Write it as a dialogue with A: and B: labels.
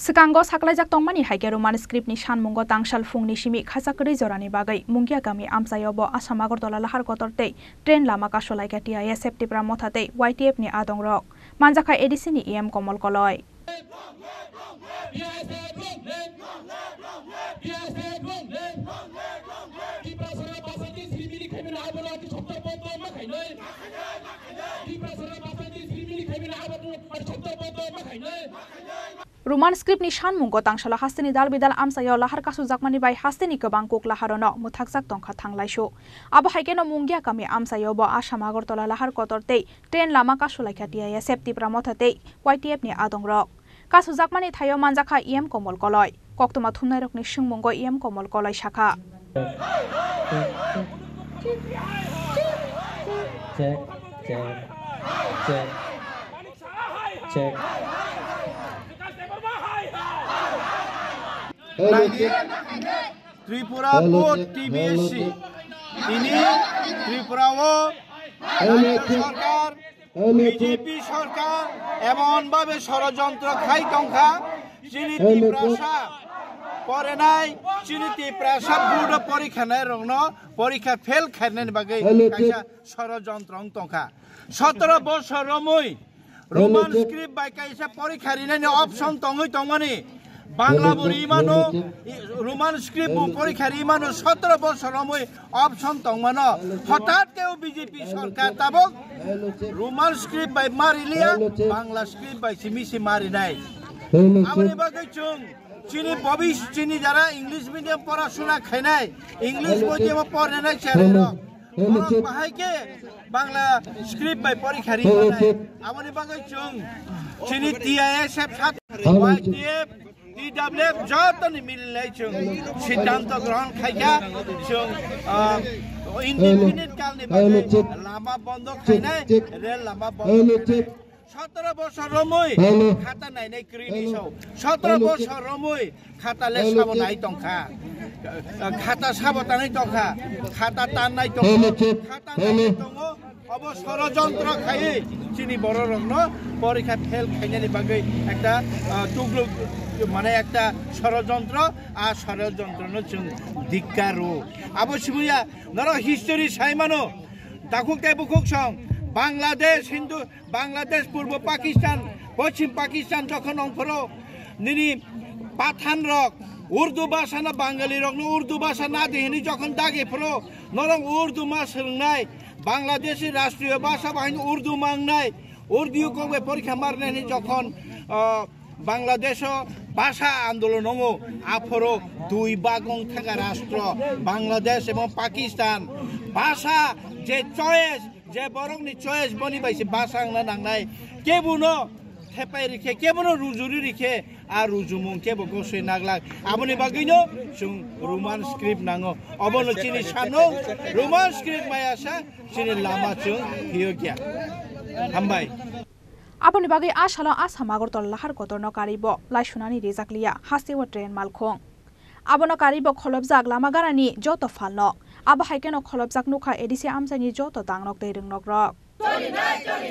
A: Sekango saklai jak tongmani haikeru manuscript ni shanmungo tangshal fungni simi khachakri jorani bagai mungia kami amsayobo asam agortola lahar kotor tei train lama kasolai ka tia septibra mothatei YTF ni adong rok manjakha edisi ni EM komol koloi Di
B: prasara pasar di sini ni kami nak abang lagi sopta botol makai ni.
A: Di prasara pasar Ruman skrip ni shan mung gotang shala hasteni dal bidal am sayo lahar kasu zakmani bai hasteni kabang kok laharono muthakzak tongkha thanglai sho abo haike no mungya kami am sayo bo asham agartala lahar kotor tei train lama kasu laikha tia ya safety pramotha tei ytf ni adong rok kasu zakmani thayo manjakha em komol koloi koktoma thumnai rokni shingmung go em komol koloi shakha
B: check check check check Tripura board তিনি ত্রিপুরা ও সরকার BJP সরকার এমনভাবে ষড়যন্ত্র খাই টঙ্কা তিনি পরে নাই চিনিতি প্রাসাদ বুড় পরীক্ষা নাই রং পরীক্ষা ফেল খাইনের বাগে ষড়যন্ত্র সতেরো বছর রমই রোমান স্ক্রিপ্ট বাইকা এসে পরীক্ষা রিলেন অপশন তঙ্গই তঙ্গনি
A: বাংলা বলি ইমানো
B: রোমান স্ক্রিপ্ট পরীক্ষার ইমানো সতেরো বছর মই অপশন তংমান হঠাৎ কেউ বিজেপি সরকার তাবক রোমান স্ক্রিপ্ট বাই মারিলিয়া বাংলা স্ক্রিপ্ট বাই সিমিসি মারি নাই আমি বাকি চুং চিনি ভবিষ্য চিনি যারা ইংলিশ মিডিয়াম পড়াশোনা খাই নাই ইংলিশ মিডিয়াম পড়ে নাই চ্যানেল বাংলা স্ক্রিপ্ট বাই পরীক্ষা আমাদের বাংলা চুং চিনি টিআইএসএফ সাথে ডিডাব্লিউএফ যত মিললে চুং সিদ্ধান্ত গ্রহণ খাইকা চুং ইন্ডিপেন্ডেন্ট কাল লামা
A: বন্ধ খাই নাই
B: রেল লামা বন্ধ সতেরো বছর রমই খাতা নাই নাই ক্রিনিস সতেরো বছর রমই খাতা লেসাবো নাই টঙ্কা খাতা সাবতানি টকা খাতা টান নাই অব ষড়যন্ত্র খাই চিনি বড় রগ্ন পরীক্ষা ফেল খাইনানি বাকি একটা টুকলো মানে একটা ষড়যন্ত্র আর ষড়যন্ত্র আবু আবশ্যিয়া নর হিস্টোরি সাইমানো দাকুকে বুকুক সং বাংলাদেশ হিন্দু বাংলাদেশ পূর্ব পাকিস্তান পশ্চিম পাকিস্তান যখন অঙ্কর নিনি পাথান রক उर्दू भाषा ना बांगाली रंग उर्दू भाषा ना दिहिनी जखन दागे फ्रो नरं उर्दू मा सोलोंनाय बांग्लादेशी राष्ट्रीय भाषा बाहिन उर्दू मांगनाय उर्दूखौ बे परीक्षा मारनायनि जखन বাংলাদেশ ভাষা আন্দোলন আফরো দুই বাগং থাকা রাষ্ট্র বাংলাদেশ এবং পাকিস্তান ভাষা যে চয়েস যে বরং চয়েস বনি পাইছে ভাষা আংনা নাংনায় কেবুনো থেপাই রেখে কেবল রুজুরি রেখে আর রুজুমুং কেবল গোসই নাগলাগ আমনি বাগিনো সুং রোমান স্ক্রিপ্ট নাঙো অবন চিনি সানো রোমান স্ক্রিপ্ট মায়াসা চিনি লামা চুং হিও গিয়া
A: হামবাই আপনি বাগে আশাল আসা মাগরতল লাহার কতর্ন কারিব লাই শুনানি হাসি ও ট্রেন মালখং আবন কারিব খলবজাক লামা গারানি যত ফালন আবা হাইকেন খলবজাক নুখা এডিসি আমজানি যত দাংনক দৈরং নগ্রক চলি নাই
B: চলি